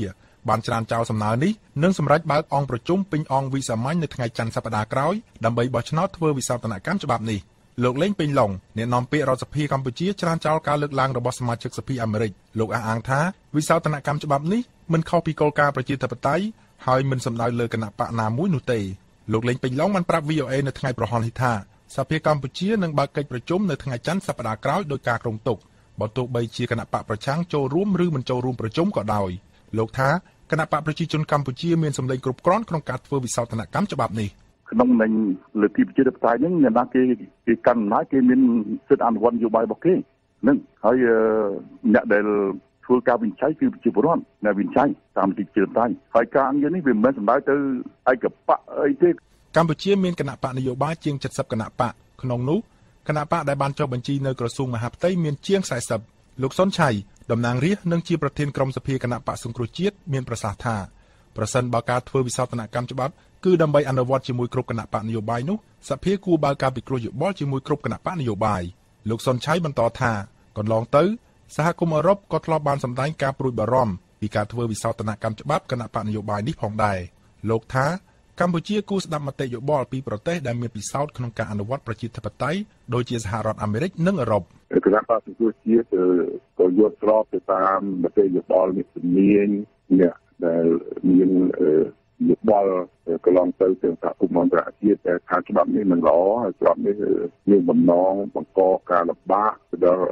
បានច្រានចោលសំណើនេះនឹងសម្រេចបើកអង្គប្រជុំពេញអង្គវិសាមញ្ញនៅថ្ងៃច័ន្ទសប្តាហ៍ក្រោយដើម្បីបោះឆ្នោតធ្វើវិសោធនកម្មច្បាប់នេះលោកលេងពេញឡុងអ្នកនាំពាក្យរដ្ឋសភាកម្ពុជាច្រានចោលការលើកឡើងរបស់សមាជិកសភាអាមេរិកលោកអះអាងថាវិសោធនកម្មច្បាប់នេះមិនខុសពីគោលការណ៍ប្រជាធិបតេយ្យហើយមិនសំដៅលើគណៈបកណាមួយនោះទេលោកលេងពេញឡុងបានប្រាប់ VOA នៅថ្ងៃប្រហោះនេះថាសភាកម្ពុជានឹងបើកកិច្ចប្រជុំនៅថ្ងៃច័ន្ទសប្តាហ៍ក្រោយដោយការក្រុងទុកបើទោះបីជាគណៈបកប្រឆាំងចូលរួមឬមិនចូលរួមប្រជុំក៏ដោយលោកថាគណៈបកប្រជាជនកម្ពុជាមានសម្លេងគ្រប់គ្រាន់ក្នុងការធ្វើវិសោធនកម្មច្បាប់នេះក្នុងនៃលទ្ធិប្រជាធិបតេយ្យហ្នឹងអ្នកណាគេគេកាន់អំណាចគេមានសិទ្ធិអនុវត្តនយោបាយរបស់គេហ្នឹងហើយអ្នកដែលធ្វើការវិនិច្ឆ័យគឺប្រជាពលរដ្ឋដែលវិនិច្ឆ័យតាមទីជឿតាំងហើយការងារនេះវាមិនមែនសំដៅទៅឯកបៈអីទេកម្ពុជាមានគណៈបកនយោបាយជាង70គណៈបកក្នុងនោះគណៈបកដែលបានចុះបញ្ជីនៅក្រសួងមហាផ្ទៃមានជាង40លោកសុនឆៃតំណាងរាស្ត្រនិងជាប្រធានក្រុមសភាគណៈបកសង្គ្រោះជាតិមានប្រសាសន៍ថាប្រសិនបើការធ្វើវិសោធនកម្មច្បាប់គឺដើម្បីអនុវត្តជាមួយគ្រប់គណៈបកនយោបាយនោះសភាគួរបើកការពិគ្រោះយោបល់ជាមួយគ្រប់គណៈបកនយោបាយលោកសុនឆៃបន្តថាកន្លងទៅសហគមន៍អឺរ៉ុបក៏ធ្លាប់បានសម្ដែងការព្រួយបារម្ភពីការធ្វើវិសោធនកម្មច្បាប់គណៈបកនយោបាយនេះផងដែរលោកថាកម្ពុជាគួរស្ដាប់មតិយោបល់ពីប្រទេសដែលមានពិសោធន៍ក្នុងការអនុវត្តប្រជាធិបតេយ្យដូចជាសហរដ្ឋអាមេរិកនិងអឺរ៉ុបគណៈបកសង្គ្រោះជាតិក៏យកស្របទៅតាមមតិយោបល់អ្នកជំនាញអ្នកដែលមានយោបល់កន្លងទៅទាំងសហគមន៍អន្តរជាតិដែលខាងច្បាប់នេះមិនល្អហើយច្បាប់នេះមានបំណងបង្កការលំបាកទៅដល់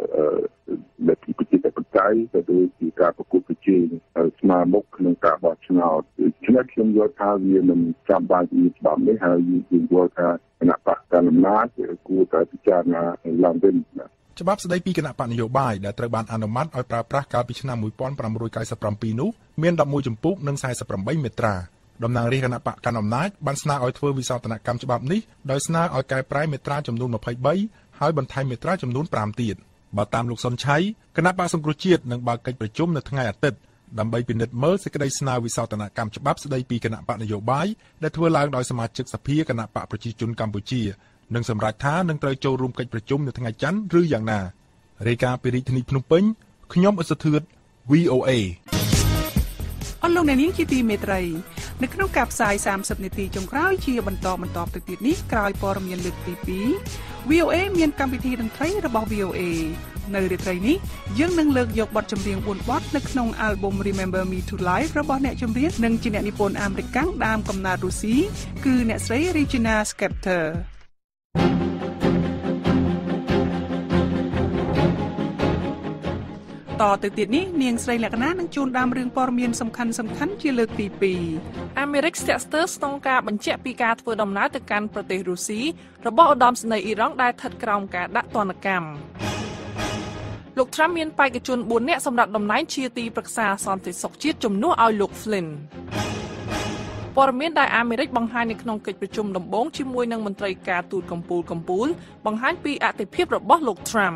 លទ្ធិប្រជាធិបតេយ្យទៅដូចជាការប្រកួតប្រជែងស្មើមុខក្នុងការបោះឆ្នោតដូច្នេះខ្ញុំយល់ថាវាមិនចាំបាច់មានច្បាប់នេះហើយយើងយល់ថាគណៈបកកណ្ដាលគួរតែពិចារណាឡើងវិញច្បាប់ស្តីពីគណៈបកនយោបាយដែលត្រូវបានអនុម័តឲ្យប្រើប្រាស់កាលពីឆ្នាំ1597នោះមាន11ជំពូកនិង48មេត្រាតំណាងរាជគណៈបកកណ្ដាលអំណាចបានស្នើឲ្យធ្វើវិសោធនកម្មច្បាប់នេះដោយស្នើឲ្យកែប្រែមាត្រាចំនួន23ហើយបន្ថែមមាត្រាចំនួន5ទៀតបើតាមលោកសុនឆៃគណៈបកសង្គ្រោះជាតិនឹងបើកកិច្ចប្រជុំនៅថ្ងៃអាទិត្យដើម្បីពិនិត្យមើលសេចក្តីស្នើវិសោធនកម្មច្បាប់ស្តីពីគណៈបកនយោបាយដែលធ្វើឡើងដោយសមាជិកសភាគណៈបកប្រជាជនកម្ពុជានិងសម្រេចថានឹងត្រូវចូលរួមកិច្ចប្រជុំនៅថ្ងៃច័ន្ទឬយ៉ាងណារាយការណ៍ពីរាជធានីភ្នំពេញខ្ញុំអ៊ុសធឿត VOA អលោកអ្នកនាងជាទីមេត្រីនៅក្នុងការផ្សាយ30នាទីចុងក្រោយជាបន្តបន្តទៅទៀតនេះក្រោយព័ត៌មានលើកទី2 VOA មានកម្មវិធីតន្ត្រីរបស់ VOA នៅរាត្រីនេះយើងនឹងលើកយកបទចម្រៀង4បទនៅក្នុង album Remember Me to Life របស់អ្នកចម្រៀងនិងជាអ្នកនិពន្ធអាមេរិកដើមកំណើតរុស្ស៊ីគឺអ្នកស្រី Regina Skepter thank you តទៅទៀតនេះនាងស្រីលក្ខណានឹងជូនដើមរឿងព័ត៌មានសំខាន់សំខាន់ជាលើកទី2អាមេរិកស្ទាក់ស្ទើរស្នងការបញ្ជាក់ពីការធ្វើដំណើរទៅកាន់ប្រទេសរុស្ស៊ីរបស់ឧត្តមសេនីយ៍អ៊ីរ៉ង់ដែលស្ថិតក្រោមការដាក់ទណ្ឌកម្មលោកត្រាំមានបេក្ខជន4នាក់សម្រាប់តំណែង ជាទី ប្រឹក្សាសន្តិសុខជាតិជំនួសឲ្យលោក Flynn ព័ត៌មានដែលអាមេរិកបង្ហាញនៅក្នុងកិច្ចប្រជុំដំបូងជាមួយនឹងមន្ត្រីការទូតកម្ពុជាកម្ពុជាបង្ហាញពីអតិភិបរបស់លោកត្រាំ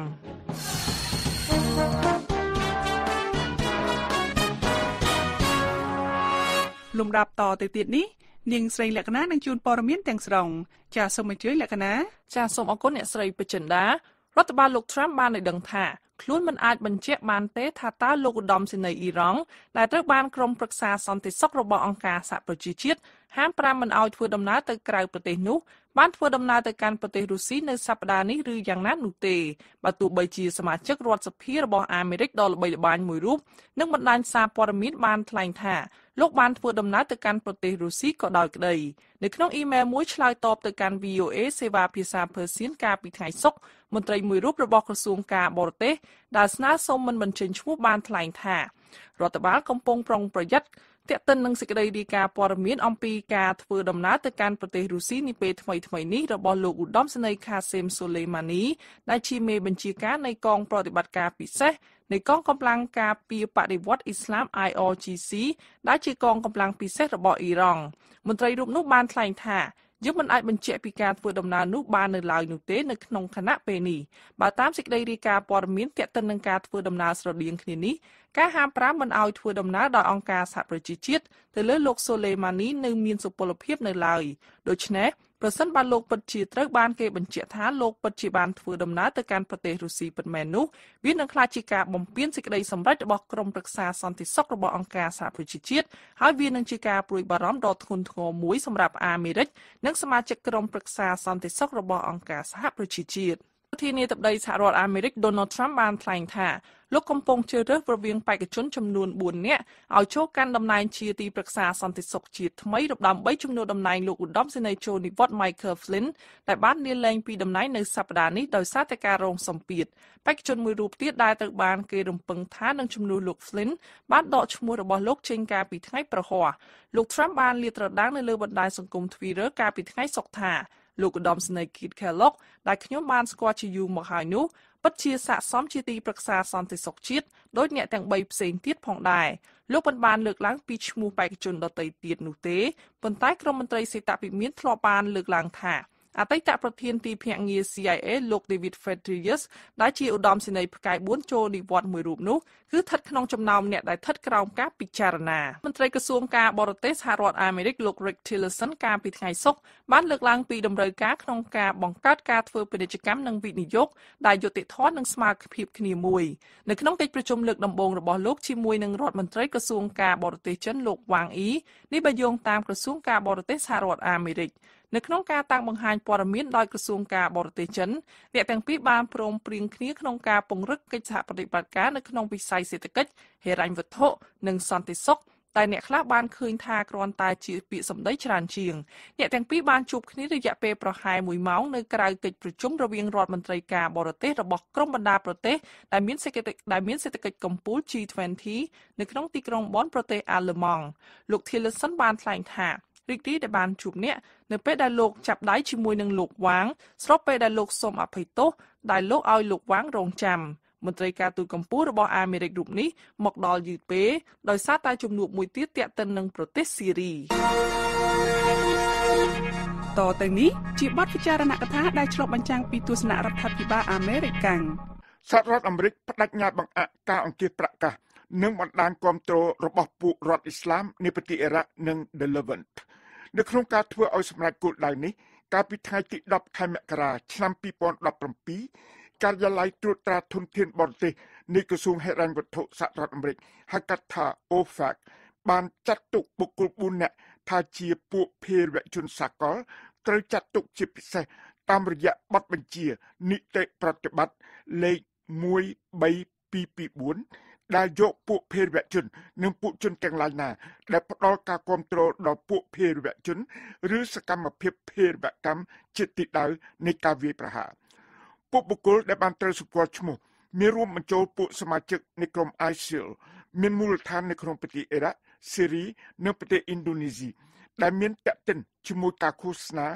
លំដាប់តទៅទៀតនេះនាងស្រីលក្ខណានឹងជួនព័ត៌មានទាំងស្រុងចាសសូមអញ្ជើញលក្ខណា ចាសសូមអរគុណអ្នកស្រីបចិន្តារដ្ឋបាលលោកត្រាំបានឲ្យដឹងថាខ្លួនមិនអាចបញ្ជាក់បានទេថាតើលោកឧត្តមសេនីយ៍អ៊ីរ៉ង់ដែលត្រូវបានក្រុមប្រឹក្សាសន្តិសុខរបស់អង្គការសហប្រជាជាតិហាមប្រាមមិនឲ្យធ្វើដំណើរទៅក្រៅប្រទេសនោះ បានធ្វើដំណើរទៅកាន់ប្រទេសរុស្ស៊ីនៅសប្តាហ៍នេះឬយ៉ាងណានោះទេបើទោះបីជាសមាជិករដ្ឋសភារបស់អាមេរិកដ៏ល្បីល្បាញមួយរូបនិងបណ្ដាញសារព័ត៌មានបានថ្លែងថាលោកបានធ្វើដំណើរទៅកាន់ប្រទេសរុស្ស៊ីក៏ដោយក្តីនៅក្នុងអ៊ីមែលមួយឆ្លើយតបទៅកាន់ VOA សេវាភាសាភើសៀនកាលពីថ្ងៃសុក្រមន្ត្រីមួយរូបរបស់ក្រសួងការបរទេសដែលស្នើសុំមិនបញ្ចេញឈ្មោះបានថ្លែងថារដ្ឋបាលកំពុងប្រុងប្រយ័ត្នទាក់ទិននឹងសេចក្តីរាយការណ៍ព័ត៌មាន អំពីការធ្វើដំណើរទៅកាន់ប្រទេសរុស្ស៊ីនាពេលថ្មីៗនេះរបស់លោកឧត្តមសេនីយ៍ខាសេមសូលេម៉ានីដែលជាមេបញ្ជាការនៃកងប្រតិបត្តិការពិសេសនៃកងកម្លាំងការពារបដិវត្តអ៊ីស្លាម IRGC ដែលជាកងកម្លាំងពិសេសរបស់អ៊ីរ៉ង់មន្ត្រីរូបនោះបានថ្លែងថាយើងមិនអាចបញ្ជាក់ពីការធ្វើដំណើរនោះបាននៅឡើយនោះទេនៅក្នុងគណៈពេលនេះបើតាមសេចក្តីរាយការណ៍ព័ត៌មានទាក់ទិននឹងការធ្វើដំណើរស្រដៀងគ្នានេះការហាមប្រាមមិនឲ្យធ្វើដំណើរដោយអង្គការសហប្រជាជាតិទៅលើលោកសូលេម៉ានីនៅមានសុពលភាពនៅឡើយដូច្នេះប្រសិនបើលោកពិតជាត្រូវបានគេបញ្ជាក់ថាលោកពិតជាបានធ្វើដំណើរទៅកាន់ប្រទេសរុស្ស៊ីពិតមែននោះវានឹងក្លាយជាការបំពានសេចក្តីសម្រេចរបស់ក្រុមប្រឹក្សាសន្តិសុខរបស់អង្គការសហប្រជាជាតិហើយវានឹងជាការព្រួយបារម្ភដ៏ធ្ងន់ធ្ងរមួយសម្រាប់អាមេរិកនិងសមាជិកក្រុមប្រឹក្សាសន្តិសុខរបស់អង្គការសហប្រជាជាតិ។ប្រធានាធិបតីសហរដ្ឋអាមេរិក Donald Trump បានថ្លែងថាលោកកំពុងជ្រើសរើសប្រវាងបេក្ខជនចំនួន4នាក់ឲ្យចូលកាន់តំណែងជាទីប្រឹក្សាសន្តិសុខជាតិថ្មីរំដំបីជំនួសតំណែងលោកឧត្តមសេនីយ៍ជូនីវ៉ត Michael Flynn ដែលបានលាលែងពីតំណែងនៅសប្តាហ៍នេះដោយសារតែការរងសម្ពាធបេក្ខជនមួយរូបទៀតដែលត្រូវបានគេរំពឹងថានឹងជំនួសលោក Flynn បានដកឈ្មោះរបស់លោកចេញកាលពីថ្ងៃប្រហ័សលោក Trump បានលាតត្រដាងនៅលើបណ្ដាញសង្គម Twitter កាលពីថ្ងៃសុក្រថាលោកឧត្តមស្នេហ៍គីតខេឡុកដែលខ្ញុំបានស្គាល់ជាយូរមកហើយនោះពិតជាស័ក្តិសមជាទីប្រឹក្សាសន្តិសុខជាតិដោយអ្នកទាំង3ផ្សេងទៀតផងដែរលោកមិនបានលើកឡើងពីឈ្មោះបេក្ខជនដទៃទៀតនោះទេប៉ុន្តែក្រមមន្ត្រីសេតវិមានធ្លាប់បានលើកឡើងថាអតីតប្រធានទីភ្នាក់ងារ CIA លោក David Frederius ដែលជាឧត្តមសេនីយ៍ផ្កាយ4ចូលនិវត្តន៍មួយរូបនោះគឺស្ថិតក្នុងចំណោមអ្នកដែលស្ថិតក្រោមការពិចារណាមន្ត្រីក្រសួងការបរទេសសហរដ្ឋអាមេរិកលោក Rick Tillerson កាលពីថ្ងៃសុក្របានលើកឡើងពីដំណើរការក្នុងការបង្កើតការធ្វើពាណិជ្ជកម្មនិងវិនិយោគដែលយុត្តិធម៌និងស្មារតីភាពគ្នាមួយនៅក្នុងកិច្ចប្រជុំលើកដំបូងរបស់លោកជាមួយនឹងរដ្ឋមន្ត្រីក្រសួងការបរទេសចិនលោកវ៉ាងអ៊ីនេះបើយោងតាមក្រសួងការបរទេសសហរដ្ឋអាមេរិកនៅក្នុងការតាំងបង្ហាញព័ត៌មានដោយក្រសួងការបរទេសចិនអ្នកទាំងពីរបានព្រមព្រៀងគ្នាក្នុងការពង្រឹងកិច្ចសហប្រតិបត្តិការនៅក្នុងវិស័យសេដ្ឋកិច្ចហិរញ្ញវត្ថុនិងសន្តិសុខតែអ្នកខ្លះបានឃើញថាគ្រាន់តែជាពាក្យសម្ដីច្រើនជាងអ្នកទាំងពីរបានជួបគ្នារយៈពេលប្រហែល1ម៉ោងនៅក្រៅកិច្ចប្រជុំរវាងរដ្ឋមន្ត្រីការបរទេសរបស់ក្រុមបណ្ដាប្រទេសដែលមានសេដ្ឋកិច្ចដែលមានសេដ្ឋកិច្ចកម្ពុជា G20 នៅក្នុងទីក្រុងបនប្រទេសអាល្លឺម៉ង់លោក Tillerson បានថ្លែងថារីករាយដែលបានជួបអ្នកនៅពេលដែលលោកចាប់ដៃជាមួយនឹងលោកវ៉ាងស្របពេលដែលលោកសូមអភ័យទោសដែលលោកឲ្យលោកវ៉ាងរងចាំ មន្ត្រីការទូតកម្ពុជារបស់អាមេរិករូបនេះមកដល់យឺតពេកដោយសារតែជំនួបមួយទៀតទាក់ទិននឹងប្រទេសស៊ីរីតទៅនេះជាបទពិចារណកថាដែលឆ្លុះបញ្ចាំងពីទស្សនៈរដ្ឋាភិបាលអាមេរិកកាំងសហរដ្ឋអាមេរិកបដិញ្ញាបង្អាក់ការអង្គាសប្រកាសនិងបណ្ដាញគ្រប់គ្រងរបស់ពួករដ្ឋអ៊ីស្លាមនៃប្រទេសអ៊ីរ៉ាក់ និង The Levant នៅក្នុងការធ្វើឲ្យសម្រេចគោលដៅនេះកាលពីថ្ងៃទី10ខែមករាឆ្នាំ2017ការិយាល័យត្រួតត្រាធនធានបរទេសនៃក្រសួងហិរញ្ញវត្ថុសហរដ្ឋអាមេរិកហៅកាត់ថា OFAC បានចាត់ទុកបុគ្គល4នាក់ថាជាពួកភេរវជនសកលត្រូវចាត់ទុកជាពិសេសតាមរយៈបទបញ្ជានីតិប្រតិបត្តិលេខ13224ដែលយកពួកភេរវជននិងពួកជនទាំងឡាយណាដែលផ្ដល់ការគ្រប់គ្រងដល់ពួកភេរវជន ឬសកម្មភាពភេរវកម្មជាទីដៅនៃការវាយប្រហារពួកបុគ្គលដែលបានត្រូវសម្គាល់ឈ្មោះ មានរួមបញ្ចូលពួកសមាជិកនៃក្រុម ISIL មានមូលដ្ឋាននៅក្នុងប្រទេសអ៊ីរ៉ាក់ស៊េរីនិងប្រទេសឥណ្ឌូនេស៊ីដែលមានតេតិនជាមួយការឃោសនា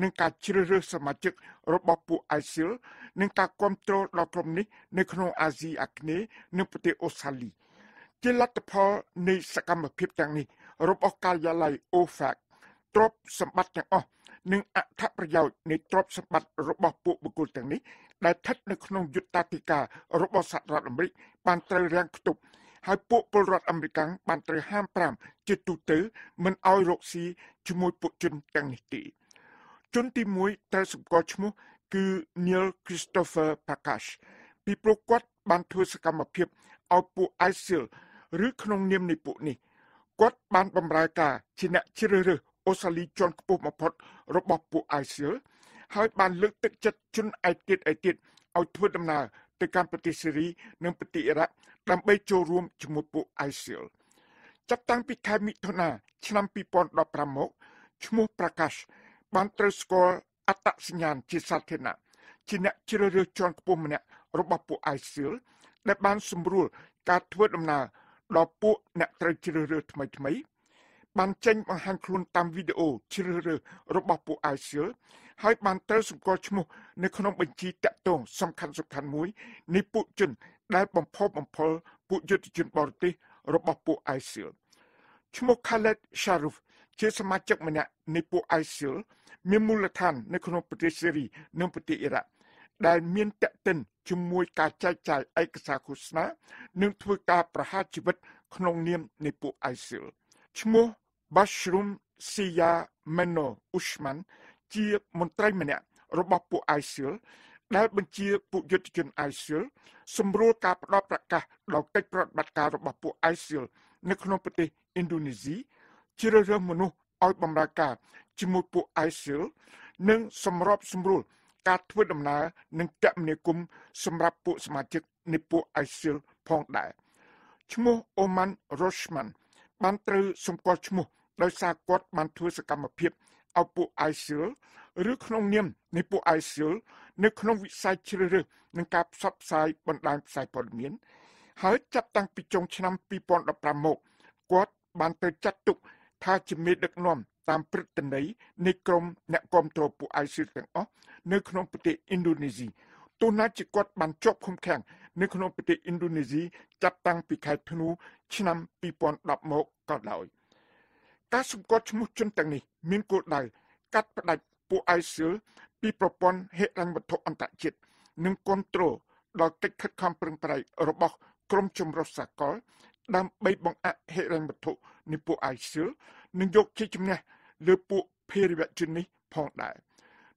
និងការជ្រើសរើសសមាជិករបស់ពួក ISIL និងការគ្រប់គ្រងដល់ក្រុមនេះ នៅក្នុងអាស៊ីអាគ្នេយ៍និងប្រទេសអូស្ត្រាលីជាលទ្ធផលនៃសកម្មភាពទាំងនេះ របស់ការិយាល័យ OFAC ទ្រព្យសម្បត្តិទាំងអស់និងអត្ថប្រយោជន៍នៃទ្រព្យសម្បត្តិរបស់ពួកបុគ្គលទាំងនេះដែលស្ថិតនៅក្នុងយុត្តាធិការរបស់សហរដ្ឋអាមេរិកបានត្រូវរាំងខ្ទប់ហើយពួកពលរដ្ឋអាមេរិកបានត្រូវហាមប្រាមជាទូទៅ មិនឲ្យរកស៊ីជាមួយពួកជនទាំងនេះទីជនទី1ត្រូវសម្គាល់ឈ្មោះ គឺ Neil Christopher Prakash ពីព្រោះគាត់បានធ្វើសកម្មភាពឲ្យពួក ISIL ឬក្នុងនាមនៃពួកនេះគាត់បានបម្រើការ ជាអ្នកជ្រើសរើសអូសាលីជាន់ខ្ពស់បំផុតរបស់ពួក ISIL ហើយ បានលើកទឹកចិត្តជនឯទៀតឯទៀតឲ្យធ្វើដំណើរទៅកាន់ប្រទេសសេរីនិងប្រទេសអ៊ីរ៉ាក់ដើម្បីចូលរួមជាមួយពួក ISIL ចាប់តាំងពីខែមិថុនាឆ្នាំ2015មក ឈ្មោះប្រកាសបានត្រូវស្គាល់អត្តសញ្ញាណជាសាធារណៈជាអ្នកជ្រើសរើសជាន់ខ្ពស់ម្នាក់របស់ពួក ISIL ដែលបានសម្រួល ការធ្វើដំណើរដល់ពួកអ្នកត្រូវជ្រើសរើសថ្មីថ្មី បានចេញបង្ហាញខ្លួនតាមវីដេអូជ្រើសរើសរបស់ពួក ISIL ហើយបានត្រូវសម្គាល់ឈ្មោះនៅក្នុងបញ្ជីតាក់ទងសំខាន់សំខាន់មួយនៃពួកជន ដែលបំផុសបំផុលពួកយុទ្ធជនបរទេសរបស់ពួក ISIL ឈ្មោះ Khaled Sharif ជា សមាជិកម្នាក់នៃពួក ISIL មានមូលដ្ឋាននៅក្នុងប្រទេសសេរីនិងប្រទេសអ៊ីរ៉ាក់ដែលមានតេតិនជាមួយការចែកចាយឯកសារឃោសនា និង ធ្វើការប្រហារជីវិត ក្នុងនាមនៃពួក ISIL ឈ្មោះ Bashrum Sia Meno Ushman ជាមន្ត្រីម្នាក់របស់ពួក ISIL ដែលបញ្ជាពួកយុទ្ធជន ISIL សម្រួលការផ្ដោតប្រកាសដល់កិច្ចប្រតិបត្តិការរបស់ពួក ISIL នៅក្នុងប្រទេសឥណ្ឌូនេស៊ីជ្រើសរើសមនុស្សឲ្យបម្រើការជាមួយពួក ISIL និងសម្របសម្រួលការធ្វើដំណើរនិងកមនាគមសម្រាប់ពួកសមាជិកនៃពួក ISIL ផងដែរឈ្មោះ Oman Roshman បានត្រូវសម្គាល់ឈ្មោះដោយសារគាត់បានធ្វើសកម្មភាពឲ្យពួកអាយស៊ីលឬក្នុងនាមនៃពួកអាយស៊ីលនៅក្នុងវិស័យជ្រើសរើសនិងការផ្សព្វផ្សាយបណ្ដាញផ្សាយព័ត៌មានហើយចាប់តាំងពីចុងឆ្នាំ2015មកគាត់បានទៅចាត់ទុក ថាជាមេដឹកនាំតាមព្រឹត្តន័យនៃក្រុមអ្នកគ្រប់គ្រងពួក ISIS ទាំងអស់នៅក្នុងប្រទេសឥណ្ឌូនេស៊ីទោះណាជាគាត់បានជាប់ឃុំឃាំងនៅក្នុងប្រទេសឥណ្ឌូនេស៊ីចាប់តាំងពីខែធ្នូឆ្នាំ2010មកក៏ដោយការសម្គាល់ឈ្មោះជនទាំងនេះមានគោលដៅកាត់ផ្តាច់ពួក ISIL ពីប្រព័ន្ធហិរញ្ញវត្ថុអន្តរជាតិនិងគ្រប់គ្រងដល់កិច្ចខិតខំប្រឹងប្រែងរបស់ក្រមជំរុះសកលដើម្បីបង្អាក់ហិរញ្ញវត្ថុនៃពួក ISIL និងយកជាជំនះលើពួកភេរវជននេះផងដែរ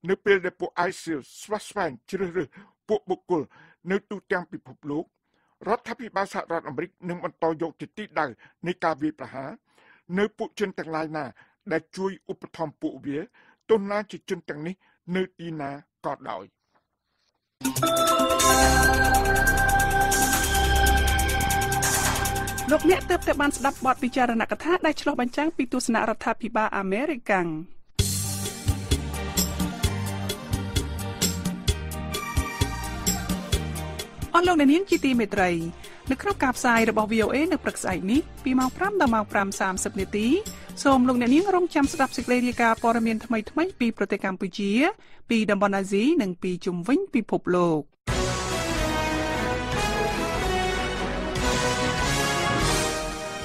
នៅពេលដែលពួក ISIL ស្វាស្វែងជ្រើសរើសពួកបុគ្គលនៅទូទាំងពិភពលោក រដ្ឋាភិបាលសហរដ្ឋអាមេរិកនឹងបន្តយកជាទីដៅនៃការវាយប្រហារនៅពួកជនទាំងឡាយណា ដែលជួយឧបត្ថម្ភពួកវាទោះណាជាជនទាំងនេះនៅទីណាក៏ដោយលោកអ្នកទើបតែបានស្ដាប់បទពិចារណកថា ដែលឆ្លុះបញ្ចាំងពីទស្សនៈរដ្ឋាភិបាលអាមេរិកអនឡាញនាងជាទីមេត្រីនៅក្នុងការផ្សាយរបស់ VOA នៅព្រឹកស្អែកនេះពីម៉ោង5ដល់ម៉ោង5:30នាទីសូមលោកអ្នកនាងរងចាំស្ដាប់សេចក្តីរាយការណ៍ព័ត៌មានថ្មីៗពីប្រទេសកម្ពុជា ពីតំបន់អាស៊ីនិង ពីជុំវិញពិភពលោក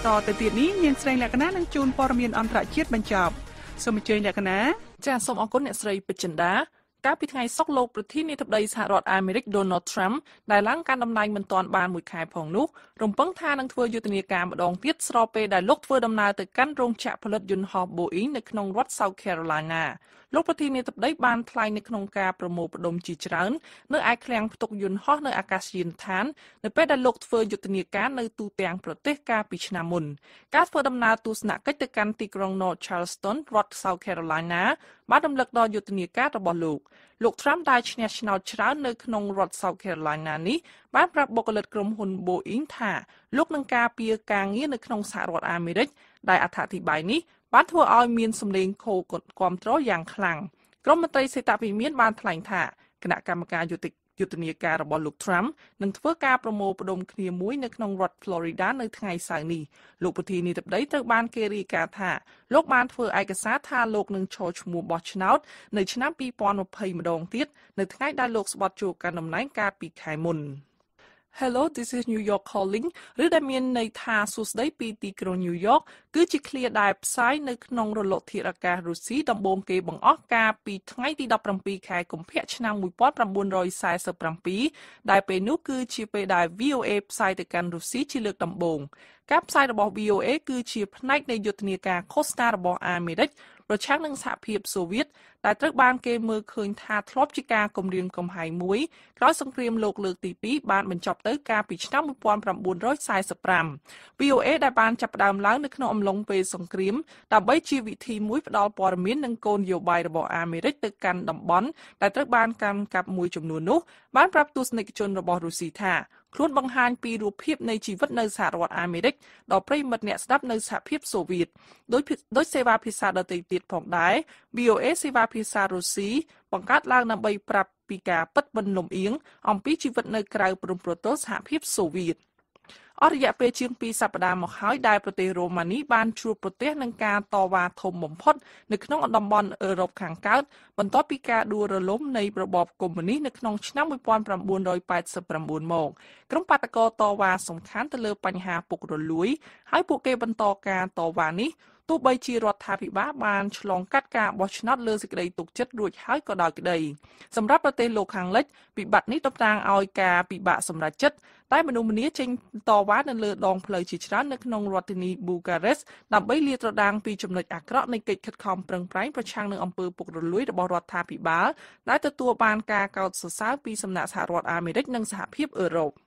តទៅទៀតនេះនាងស្រីលក្ខណានឹងជូនព័ត៌មានអន្តរជាតិបញ្ចប់សូមអញ្ជើញលក្ខណាចាសសូមអរគុណអ្នកស្រីពេជ្ជិន្ដាកាលពីថ្ងៃសុក្រលោកប្រធានាធិបតីសហរដ្ឋអាមេរិក Donald Trump ដែលឡើងកាន់តំណែងមិនទាន់បានមួយខែផងនោះរំពឹងថានឹងធ្វើយុទ្ធនាការម្ដងទៀតស្របពេលដែលលោកធ្វើដំណើរទៅកាន់រោងចក្រផលិតយន្តហោះ Boeing នៅក្នុងរដ្ឋ South Carolina លោកប្រធានាធិបតីបានថ្លែងនៅក្នុងការប្រមូលផ្ដុំជាច្រើននៅឯឃ្លាំងផ្ទុកយន្តហោះនៅអាកាសយានដ្ឋាននៅពេលដែលលោកធ្វើយុទ្ធនាការនៅទូទាំងប្រទេសកាលពីឆ្នាំមុនការធ្វើដំណើរទស្សនកិច្ចទៅកាន់ទីក្រុង North Charleston រដ្ឋ South Carolina បានរំលឹកដល់យុទ្ធនាការរបស់លោកលោក Trump ដែលឈ្នះឆ្នោតច្រើននៅក្នុងរដ្ឋ South Carolina នេះបានប្រាប់បុគ្គលិកក្រុមហ៊ុន Boeing ថាលោកនឹងការពារការងារនៅក្នុងសហរដ្ឋអាមេរិក ដែលអត្ថាធិប្បាយនេះបានធ្វើឲ្យមានសម្លេងខូកគ្រប់គ្រងយ៉ាងខ្លាំងក្រុមមន្ត្រីសេតវិមានបានថ្លែងថាគណៈកម្មការយុតិយុទ្ធនាការរបស់លោក Trump នឹងធ្វើការប្រមូលផ្ដុំគ្នាមួយនៅក្នុងរដ្ឋ Florida នៅថ្ងៃសៅរ៍នេះលោកប្រធានាធិបតីត្រូវបានគេរាយការណ៍ថាលោកបានធ្វើឯកសារថាលោកនឹងឈរឈ្មោះបោះឆ្នោតនៅឆ្នាំ2020ម្ដងទៀតនៅថ្ងៃដែលលោកស្បត់ជួបការតំណែងកាលពីខែមុន។ Hello this is New York calling ឬដែលមានន័យថាសួស្តីពីទីក្រុង New York គឺជាឃ្លាដែលផ្សាយនៅក្នុង រលកធារអាកាសរុស្ស៊ីដំបូងគេបង្អស់កាលពីថ្ងៃទី17ខែកុម្ភៈឆ្នាំ1947ដែលពេលនោះគឺជាពេលដែល VOA ផ្សាយទៅកាន់រុស្ស៊ីជាលើកដំបូងការផ្សាយរបស់ VOA គឺជាផ្នែកនៃយុទ្ធនាការ Costa របស់អាមេរិកប្រឆាំងនឹងសហភាពសូវៀតដែលត្រូវបានគេមើលឃើញថាធ្លាប់ជាការគំរាមកំហែងមួយ ក្រោយសង្គ្រាមលោកលើកទី2បានបញ្ចប់ទៅកាលពីឆ្នាំ1945 VOA ដែលបានចាប់ផ្ដើមឡើង នៅក្នុងអំឡុងពេលសង្គ្រាមដើម្បី ជាវិធីមួយផ្ដល់ព័ត៌មាននិងគោលនយោបាយរបស់អាមេរិកទៅកាន់តំបន់ដែលត្រូវបានកាន់កាប់មួយចំនួននោះបានប្រាប់ទស្សនិកជនរបស់រុស្ស៊ីថាខ្លួនបង្ហាញពីរូបភាពនៃជីវិតនៅសហរដ្ឋអាមេរិកដល់ប្រិមិត្តអ្នកស្ដាប់នៅសហភាពសូវៀតដោយដោយសេវាភាសាដទៃទៀតផងដែរ VOA សេវាភាសារុស្ស៊ីបង្កើតឡើងដើម្បីប្រាប់ពីការពិតបន្លំអៀងអំពីជីវិតនៅក្រៅព្រំប្រទល់សហភាពសូវៀតអស់រយៈពេលជាង2សប្តាហ៍មកហើយដែលប្រទេសរូម៉ានីបានជួបប្រទះនឹងការតវ៉ាធំបំផុតនៅក្នុងតំបន់អឺរ៉ុបខាងកើតបន្ទាប់ពីការដួលរលំនៃរបបកុម្មុយនីសនៅក្នុងឆ្នាំ1989មកក្រុមបាតកោតវ៉ាសំខាន់ទៅលើបញ្ហាពុករលួយ ហើយពួកគេបន្តការតវ៉ានេះទោះបីជារដ្ឋាភិបាលបានឆ្លងកាត់ការបោះឆ្នោតលើសេចក្តីទុកចិត្តរួចហើយក៏ដោយក្តីសម្រាប់ប្រទេសលោកខាងលិចវិបត្តិនេះតំតាងឲ្យការពិបាកសម្រេចចិត្តតែមនុស្សម្នាចេញតវ៉ានៅលើដងផ្លូវជាច្រើននៅក្នុងរដ្ឋធានីប៊ូការ៉េសដើម្បីលាតត្រដាងពីចំណុចអាក្រក់នៃកិច្ចខិតខំប្រឹងប្រែងប្រឆាំងនឹងអំពើពុករលួយរបស់រដ្ឋាភិបាលដែលទទួលបានការកោតសរសើរពីសំណាក់សហរដ្ឋអាមេរិក និងសហភាពអឺរ៉ុប។